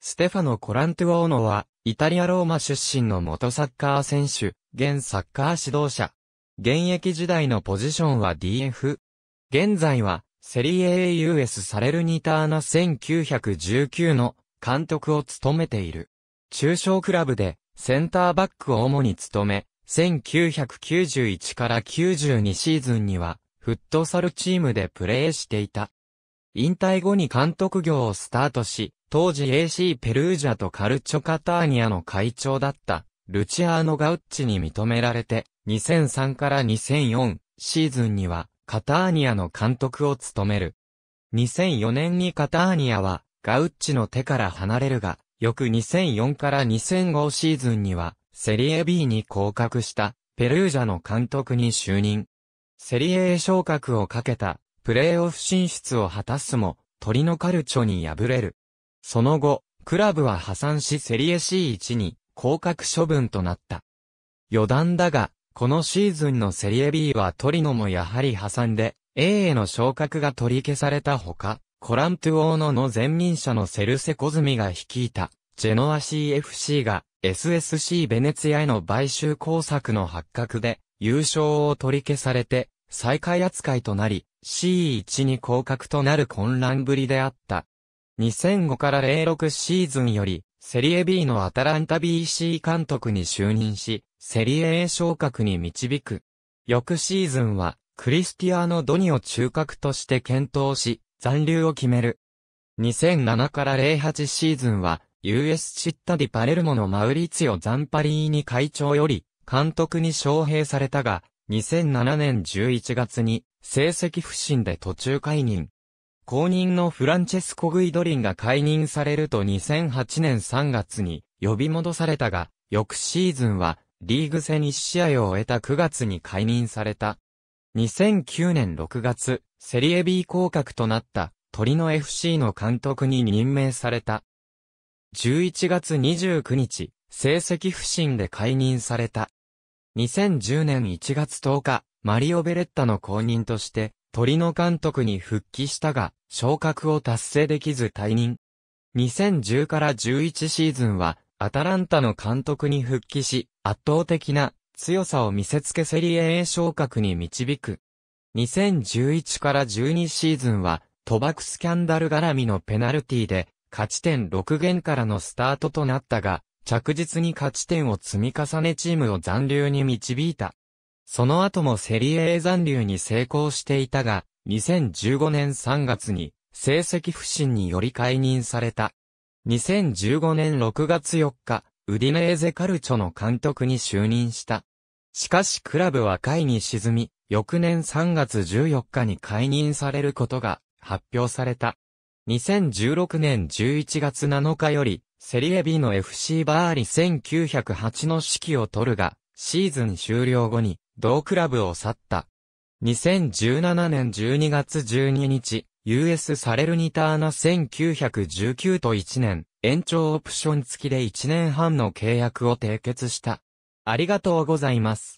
ステファノ・コラントゥオーノは、イタリア・ローマ出身の元サッカー選手、現サッカー指導者。現役時代のポジションは DF。現在は、セリエ AUS サレルニターナ1919の監督を務めている。中小クラブでセンターバックを主に務め、1991から92シーズンにはフットサルチームでプレーしていた。引退後に監督業をスタートし、当時 AC ペルージャとカルチョカターニアの会長だった、ルチアーノ・ガウッチに認められて、2003から2004シーズンには、カターニアの監督を務める。2004年にカターニアは、ガウッチの手から離れるが、翌2004から2005シーズンには、セリエ B に降格した、ペルージャの監督に就任。セリエ A 昇格をかけた、プレーオフ進出を果たすも、トリノカルチョに敗れる。その後、クラブは破産しセリエ C1 に降格処分となった。余談だが、このシーズンのセリエ B はトリノもやはり破産で、A への昇格が取り消されたほか、コラントゥオーノの前任者のセルセコズミが率いた、ジェノア CFC が SSC ベネツィアへの買収工作の発覚で、優勝を取り消されて、再開扱いとなり、C1 に降格となる混乱ぶりであった。2005から06シーズンより、セリエ B のアタランタ BC 監督に就任し、セリエ A 昇格に導く。翌シーズンは、クリスティアーノ・ドニを中核として検討し、残留を決める。2007から08シーズンは、US チッタディ・パレルモのマウリツィオ・ザンパリーニ会長より、監督に招聘されたが、2007年11月に成績不振で途中解任。後任のフランチェスコ・グイドリンが解任されると2008年3月に呼び戻されたが、翌シーズンはリーグ戦1試合を終えた9月に解任された。2009年6月、セリエ B 降格となった鳥の FC の監督に任命された。11月29日、成績不振で解任された。2010年1月10日、マリオ・ベレッタの後任として、鳥の監督に復帰したが、昇格を達成できず退任。2010から11シーズンは、アタランタの監督に復帰し、圧倒的な強さを見せつけセリエ A 昇格に導く。2011から12シーズンは、賭博スキャンダル絡みのペナルティで、勝ち点6減からのスタートとなったが、着実に勝ち点を積み重ねチームを残留に導いた。その後もセリエ A 残留に成功していたが、2015年3月に成績不振により解任された。2015年6月4日、ウディネーゼカルチョの監督に就任した。しかしクラブは会に沈み、翌年3月14日に解任されることが発表された。2016年11月7日より、セリエ B の FC バーリ1908の指揮を取るが、シーズン終了後に同クラブを去った。2017年12月12日、US サレルニターナ1919と1年、延長オプション付きで1年半の契約を締結した。ありがとうございます。